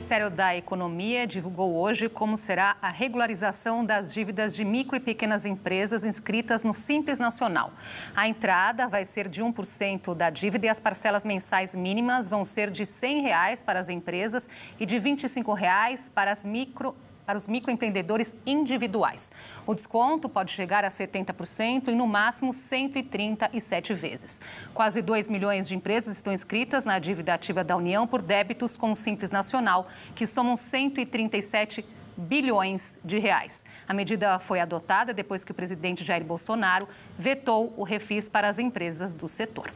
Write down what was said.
O Ministério da Economia divulgou hoje como será a regularização das dívidas de micro e pequenas empresas inscritas no Simples Nacional. A entrada vai ser de 1% da dívida e as parcelas mensais mínimas vão ser de R$ 100 reais para as empresas e de R$ 25 reais para as micro para os microempreendedores individuais. O desconto pode chegar a 70% e, no máximo, 137 vezes. Quase 2 milhões de empresas estão inscritas na dívida ativa da União por débitos com o Simples Nacional, que somam 137 bilhões de reais. A medida foi adotada depois que o presidente Jair Bolsonaro vetou o refis para as empresas do setor.